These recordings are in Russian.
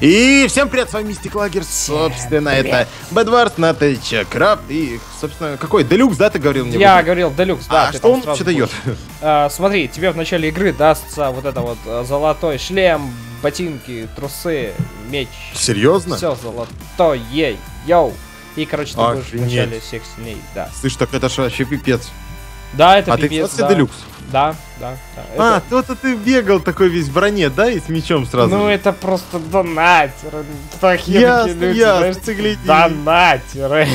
И всем привет, с вами Мистик Лагер, собственно, привет. это Бэдвард, Наталья Крафт и, собственно, какой? Делюкс, да, ты говорил мне? Я уже? говорил Делюкс, да. А, что он вообще дает? А, смотри, тебе в начале игры дастся вот это вот э, золотой шлем, ботинки, трусы, меч. Серьезно? Все золотое, йоу. И, короче, ты Охренеть. будешь в начале всех сильней, да. Слышь, так это же вообще пипец. Да, это а пипец, А ты, взял себе да. Делюкс? Да, да, да. А, это... то ты бегал такой весь в броне, да, и с мечом сразу? Ну, это просто донатеры. Плохие люди, ясно, знаешь, Донатеры.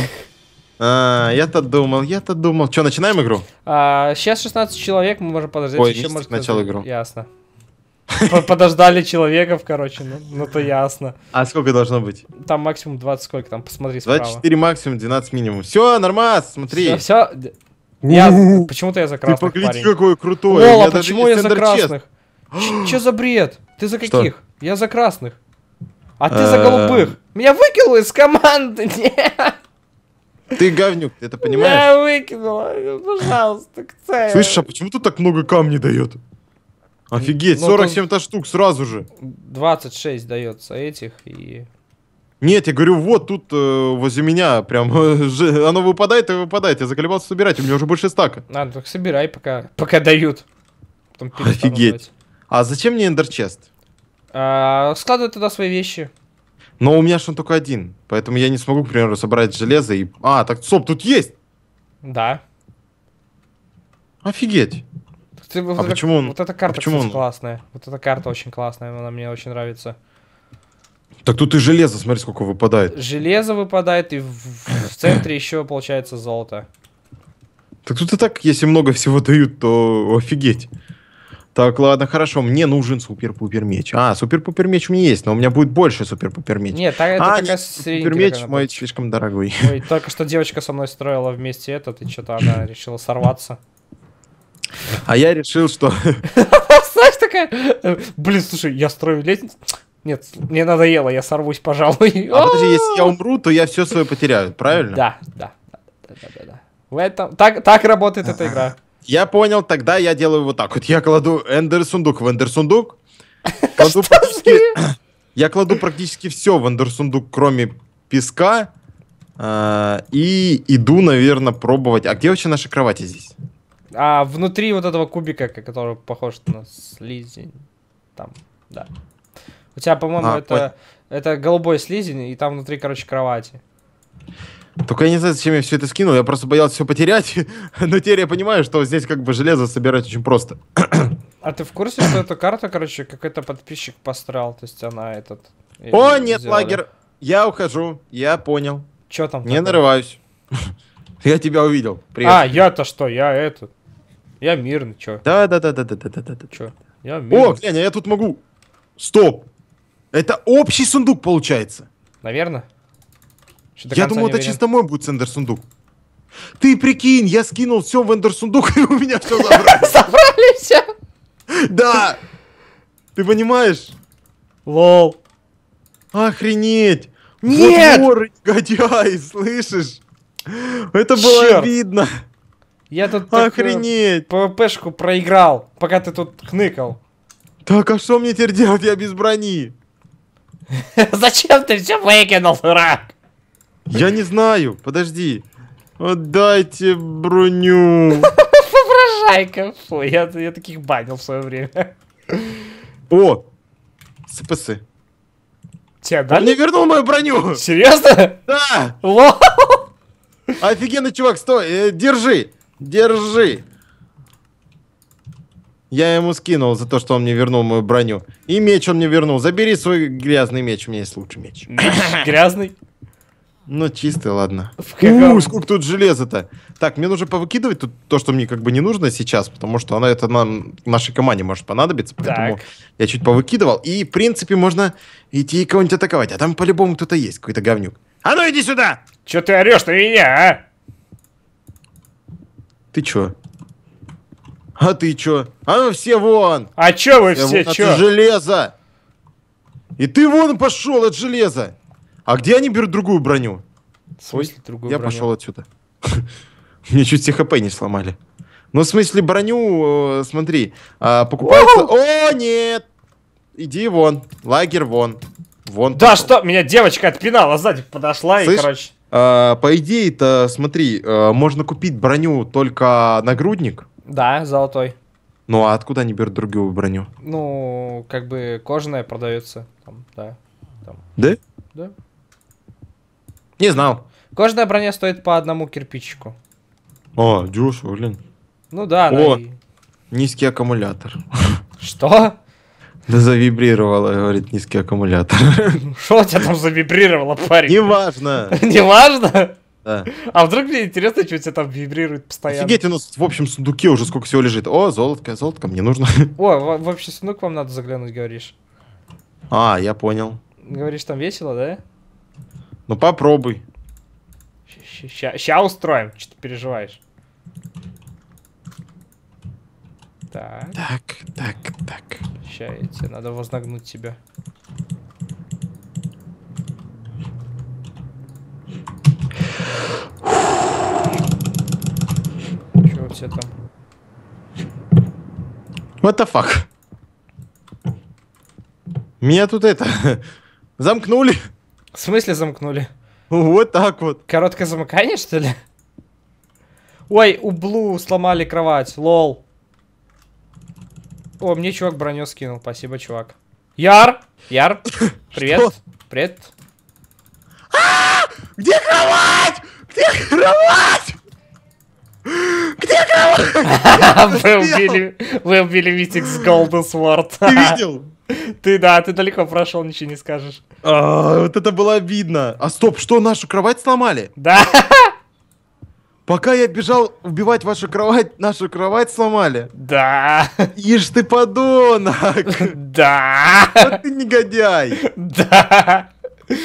А, я-то думал, я-то думал. Что, начинаем игру? А, сейчас 16 человек, мы можем подождать. Ой, еще может Начал игру. Ясно. Подождали человеков, короче, ну, ну то ясно. А сколько должно быть? Там максимум 20 сколько, там посмотри 24 справа. 24 максимум, 12 минимум. Все, нормас, смотри. Все, все, я, почему-то я за красных, Ты погляди, парень. какой крутой. Лола, почему я за красных? Че за бред? Ты за каких? Что? Я за красных. А ты за э. голубых. Меня выкинул из команды, Ты говнюк, ты это понимаешь? Я выкинула, пожалуйста, к Слышишь, а почему тут так много камней дает? Ну, Офигеть, 47 ну, та штук сразу же. 26 дается этих и нет, я говорю, вот тут э, возле меня прям э, оно выпадает и выпадает. Я заколебался собирать, у меня уже больше стака. Надо только собирай, пока, пока дают. Потом Офигеть. Давать. А зачем мне эндерчест? А, складывай туда свои вещи. Но у меня же он только один, поэтому я не смогу, к примеру, собрать железо и... А, так, стоп, тут есть! Да. Офигеть. Ты, а вот почему он... Вот эта карта, а почему кстати, он... классная. Вот эта карта очень классная, она мне очень нравится. Так тут и железо, смотри, сколько выпадает. Железо выпадает, и в, в центре еще получается золото. Так тут и так, если много всего дают, то офигеть. Так, ладно, хорошо, мне нужен супер-пупер меч. А, супер-пупер меч у меня есть, но у меня будет больше супер-пупер меч. Нет, так, это а, такая супер-пупер меч мой слишком дорогой. Ой, только что девочка со мной строила вместе этот, и что-то она решила сорваться. А я решил, что... Знаешь, такая... «Э, блин, слушай, я строю лестницу. Нет, мне надоело, я сорвусь, пожалуй. А подожди, если я умру, то я все свое потеряю, правильно? Да, да, да, да, да. В этом... Так, так работает эта игра. Я понял, тогда я делаю вот так вот. Я кладу эндер сундук в эндер сундук. Кладу практически... Я кладу практически все в эндер сундук, кроме песка. А, и иду, наверное, пробовать. А где вообще наши кровати здесь? А внутри вот этого кубика, который похож на слизень. Там, да. У тебя, по-моему, а, это, по... это голубой слизень, и там внутри, короче, кровати. Только я не знаю, зачем я все это скинул, я просто боялся все потерять, но теперь я понимаю, что здесь как бы железо собирать очень просто. А ты в курсе, что эту карту, короче, какой-то подписчик пострял, то есть она этот... О, нет, сделали. лагер, я ухожу, я понял. Че там? Не такое? нарываюсь. Я тебя увидел. Привет. А, я-то что, я этот. Я мирный, чё? Да, да, да, да, да, да, да, да. Чё? Я мирный. О, Леня, я тут могу. Стоп. Это общий сундук получается. Наверное. Я думал, это чисто мой будет эндер сундук. Ты прикинь, я скинул все в эндер сундук, и у меня все забрали. Забрали все? Да. Ты понимаешь? Лол. Охренеть. Нет! Вот негодяй, слышишь? Это было Черт. обидно. Я тут Охренеть. ПВПшку проиграл, пока ты тут хныкал. Так, а что мне теперь делать? Я без брони. Зачем ты все выкинул, дурак? Я не знаю, подожди. Отдайте броню. Попрошайка. Фу, я, я таких банил в свое время. О! СПС. Тебя дали? Он не вернул мою броню! Серьезно? Да! Вау. Офигенный чувак, стой, э, держи! Держи! Я ему скинул за то, что он мне вернул мою броню. И меч он мне вернул. Забери свой грязный меч, у меня есть лучший меч. грязный? Ну, чистый, ладно. Каком... У, сколько тут железа-то. Так, мне нужно повыкидывать тут то, что мне как бы не нужно сейчас, потому что она это нам, нашей команде может понадобиться, поэтому так. я чуть повыкидывал. И, в принципе, можно идти и кого-нибудь атаковать, а там по-любому кто-то есть, какой-то говнюк. А ну, иди сюда! Че ты орешь на меня, а? Ты чё? А ты чё? А ну все вон! А чё вы все, я, вон, чё? От железа! И ты вон пошел от железа! А где они берут другую броню? В смысле другую Я броню? пошел отсюда. Мне чуть хп не сломали. Ну, в смысле, броню, э, смотри, а, покупается... О, нет! Иди вон, лагерь вон. Вон. Да что, меня девочка отпинала сзади, подошла и, короче... А, по идее-то, смотри, э, можно купить броню только нагрудник, да, золотой. Ну а откуда они берут другую броню? Ну, как бы кожаная продается. Там, да, там. да? Да? Не знал. Кожаная броня стоит по одному кирпичику. О, дешево, блин. Ну да, О, да. И... Низкий аккумулятор. Что? Да завибрировало, говорит, низкий аккумулятор. Ну, что у тебя там завибрировало, парень? Неважно. Неважно? Да. А вдруг мне интересно, что у тебя там вибрирует постоянно? Офигеть, у нас в общем сундуке уже сколько всего лежит. О, золотко, золотко мне нужно. О, в, в общий сундук вам надо заглянуть, говоришь. А, я понял. Говоришь, там весело, да? Ну попробуй. Сейчас устроим, что ты переживаешь. Так. Так, так, так. Ща, тебе надо вознагнуть тебя. это. What the fuck? Меня тут это... Замкнули. В смысле замкнули? Вот так вот. Короткое замыкание, что ли? Ой, у Блу сломали кровать. Лол. О, мне чувак броню скинул. Спасибо, чувак. Яр! Яр! Привет! Привет! А! Где кровать? Где кровать? Где кого? Вы убили, вы убили Витик с Golden Sword. Ты видел? Ты, да, ты далеко прошел, ничего не скажешь. А, вот это было обидно. А стоп, что, нашу кровать сломали? Да. Пока я бежал убивать вашу кровать, нашу кровать сломали. Да. Ишь ты подонок. Да. Вот ты негодяй. Да.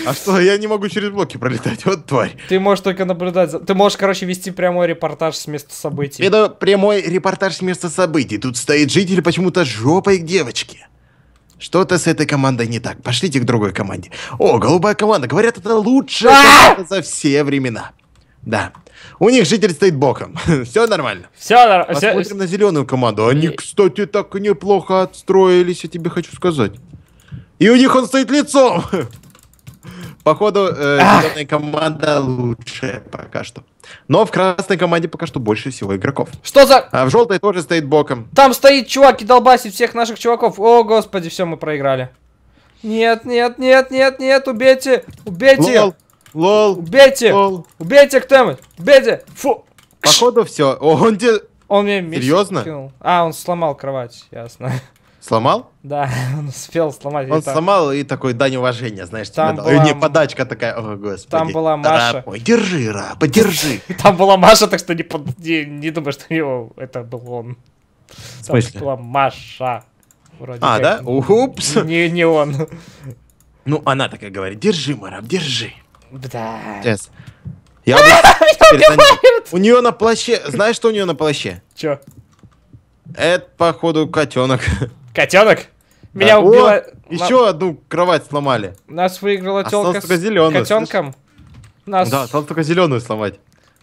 А что, я не могу через блоки пролетать, вот тварь. Ты можешь только наблюдать. за- Ты можешь, короче, вести прямой репортаж с места событий. Это прямой репортаж с места событий. Тут стоит житель почему-то жопой к девочке. Что-то с этой командой не так. Пошлите к другой команде. О, голубая команда. Говорят, это лучшая а! команда за все времена. Да. У них житель стоит боком. Все нормально. Все, нормально. Посмотрим на зеленую команду. Они, кстати, так неплохо отстроились, я тебе хочу сказать. И у них он стоит лицом. Походу, э, зеленая команда лучше пока что. Но в красной команде пока что больше всего игроков. Что за... А в желтой тоже стоит боком. Там стоит чувак и долбасит всех наших чуваков. О, господи, все, мы проиграли. Нет, нет, нет, нет, нет, убейте, убейте. Лол, лол. Убейте, лол. убейте кто-нибудь, убейте. Фу. Походу все. Он где... Он мне Серьезно? Кинул. А, он сломал кровать, ясно. Сломал? Да, он успел сломать. Он это... сломал и такой дань уважения, знаешь, типа там типа, была... не подачка такая, о господи. Там была Маша. Раб держи, раб, держи. Там была Маша, так что не, под... не, не думаю, что его это был он. В смысле? Там была Маша. Вроде а, как. да? Упс. Не, не он. Ну, она такая говорит, держи, Мараб, держи. Да. Yes. Я У нее на плаще, знаешь, что у нее на плаще? Че? Это, походу, котенок. Котенок? Меня да. убило... О, еще одну кровать сломали. Нас выиграла телка с котенком. Нас... Да, осталось только зеленую сломать.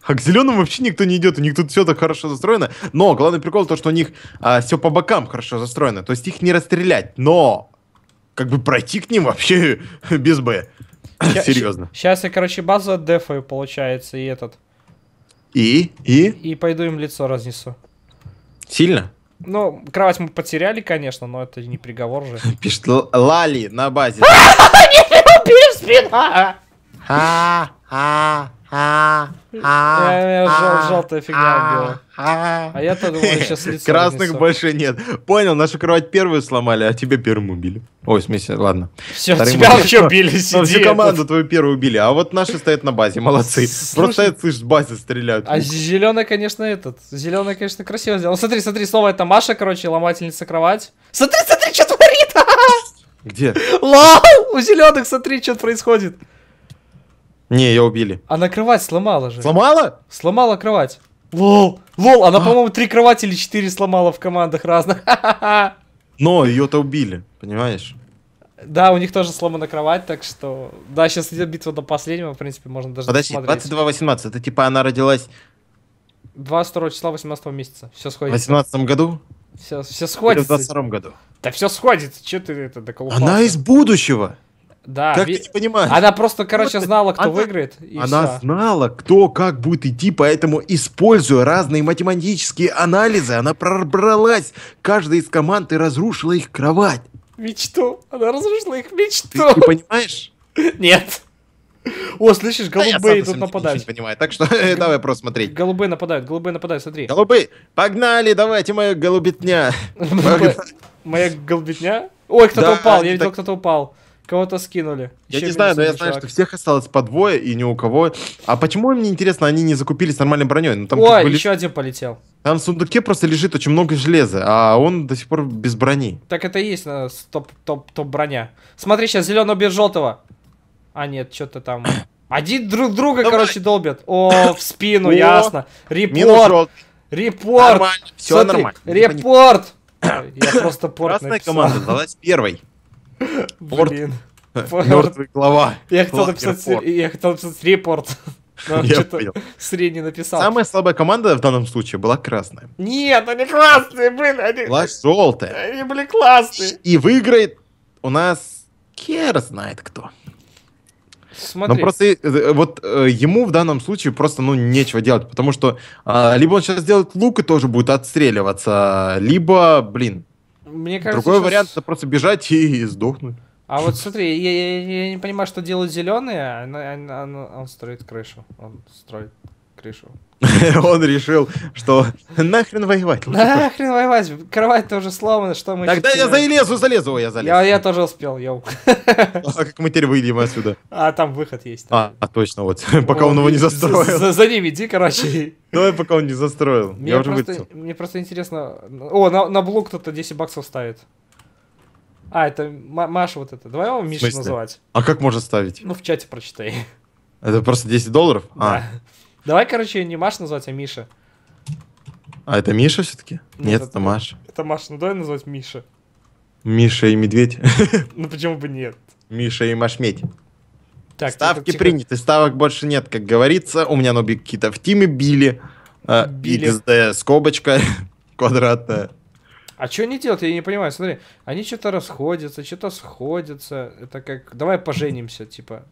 А к зеленым вообще никто не идет, у них тут все так хорошо застроено. Но главный прикол то, что у них а, все по бокам хорошо застроено. То есть их не расстрелять, но как бы пройти к ним вообще без Б. Серьезно. Сейчас я, короче, базу от дефаю, получается, и этот. И? И? И пойду им лицо разнесу. Сильно? Ну, кровать мы потеряли, конечно, но это не приговор же. Пишет Лали на базе. Не пирс спина! А, а, а, а, а, Желтая фигня была. А я-то думал, сейчас лицо Красных больше нет. Понял, нашу кровать первую сломали, а тебе первым убили. Ой, в смысле, ладно. Все, тебя вообще били, сиди. Всю команду твою первую убили, а вот наши стоят на базе, молодцы. Просто стоят, слышь, с базы стреляют. А зеленый, конечно, этот. Зеленый, конечно, красиво сделал. Смотри, смотри, снова это Маша, короче, ломательница кровать. Смотри, смотри, что творит! Где? Лол! У зеленых, смотри, что происходит. Не, ее убили. Она кровать сломала же. Сломала? Сломала кровать. Лол, лол, она, а. по-моему, три кровати или четыре сломала в командах разных. Но ее-то убили, понимаешь? Да, у них тоже сломана кровать, так что... Да, сейчас идет битва до последнего, в принципе, можно даже Подожди, 22-18, это типа она родилась... 22 числа 18 месяца, все сходится. В 18 году? Все, все сходится. Или в 22 году? Да все сходится, что ты это доколупался? Она из будущего! Да, как ви... ты не понимаешь? Она просто, короче, знала, кто она... выиграет. И она все. знала, кто как будет идти, поэтому, используя разные математические анализы, она пробралась. Каждая из команд и разрушила их кровать. Мечту. Она разрушила их мечту. Ты, ты понимаешь? Нет. О, слышишь, голубые да, тут нападают. Не понимаю, так что э, давай просто смотреть. Голубые нападают, голубые нападают, смотри. Голубые, погнали, давайте моя голубитня. Моя голубятня? Ой, кто-то упал, я видел, кто-то упал. Кого-то скинули. Я не знаю, но я знаю, что всех осталось по двое и ни у кого. А почему, мне интересно, они не закупились нормальной броней? Ну, там Ой, были... еще один полетел. Там в сундуке просто лежит очень много железа, а он до сих пор без брони. Так это и есть э, топ, топ, топ броня. Смотри, сейчас зеленого без желтого. А нет, что-то там... Один друг друга, Давай. короче, долбят. О, в спину, О, ясно. Репорт. Репорт. Нормально, все Смотри, нормально. Репорт. Я просто порт Красная команда сдалась первой. Порт. Э, Мертвый глава. Я хотел написать, я хотел написать репорт. Но Средний написал. Самая слабая команда в данном случае была красная. Нет, они классные были. Они... Была желтая. Они были классные. И выиграет у нас Кер знает кто. Смотри. Но просто э, э, вот ему в данном случае просто ну нечего делать, потому что а, либо он сейчас сделает лук и тоже будет отстреливаться, либо, блин, мне кажется, Другой сейчас... вариант это просто бежать и, и сдохнуть. А вот смотри, я, я, я не понимаю, что делают зеленые. Он, а он, он строит крышу. Он строит крышу. Он решил, что нахрен воевать. Нахрен воевать, кровать тоже сломана, что мы... Тогда я залезу, залезу, я залезу. Я тоже успел, йоу. А как мы теперь выйдем отсюда? А там выход есть. А, а точно, вот, пока он его не застроил. За ним иди, короче. Давай, пока он не застроил. Мне просто интересно... О, на блок кто-то 10 баксов ставит. А, это Маша вот это. Давай его Миша называть. А как можно ставить? Ну, в чате прочитай. Это просто 10 долларов? А. Да. Давай, короче, не Маш назвать, а Миша. А это Миша все-таки? Нет, Нет, это, Маш. Это Маш, ну давай назвать Миша. Миша и Медведь. Ну почему бы нет? Миша и Машмедь. Так, Ставки тихо, приняты, ставок больше нет, как говорится. У меня нобик какие-то в тиме били. А, били. XD скобочка квадратная. А что они делают? Я не понимаю. Смотри, они что-то расходятся, что-то сходятся. Это как, давай поженимся, типа.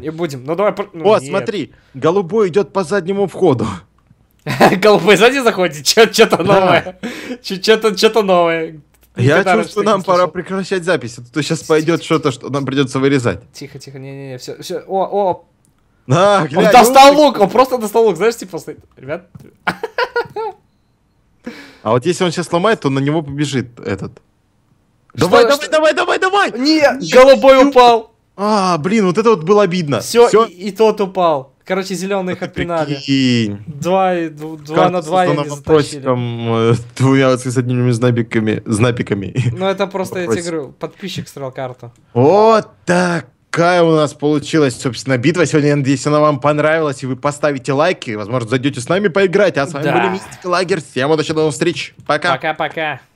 Не будем. Ну давай... Ну, О, нет. смотри, голубой идет по заднему входу. Голубой сзади заходит, что-то новое. Что-то новое. Я чувствую, нам пора прекращать запись. А тут сейчас пойдет что-то, что нам придется вырезать. Тихо, тихо, не-не-не, все, все. О, о, а, глянь, он достал лук, он просто достал лук, знаешь, типа стоит. Ребят. А вот если он сейчас сломает, то на него побежит этот. Давай, давай, давай, давай, давай! Не, голубой упал. А, блин, вот это вот было обидно. Все, И, и тот упал. Короче, зеленые их отпинали. Два, два на два я не затащили. Там, э, двумя с одними знапиками, знапиками. Ну, это просто, я тебе говорю, подписчик срал карту. Вот так такая у нас получилась, собственно, битва. Сегодня, я надеюсь, она вам понравилась, и вы поставите лайки, возможно, зайдете с нами поиграть. А с вами да. были Мистик Лагерь. Всем удачи, до новых встреч. Пока. Пока-пока.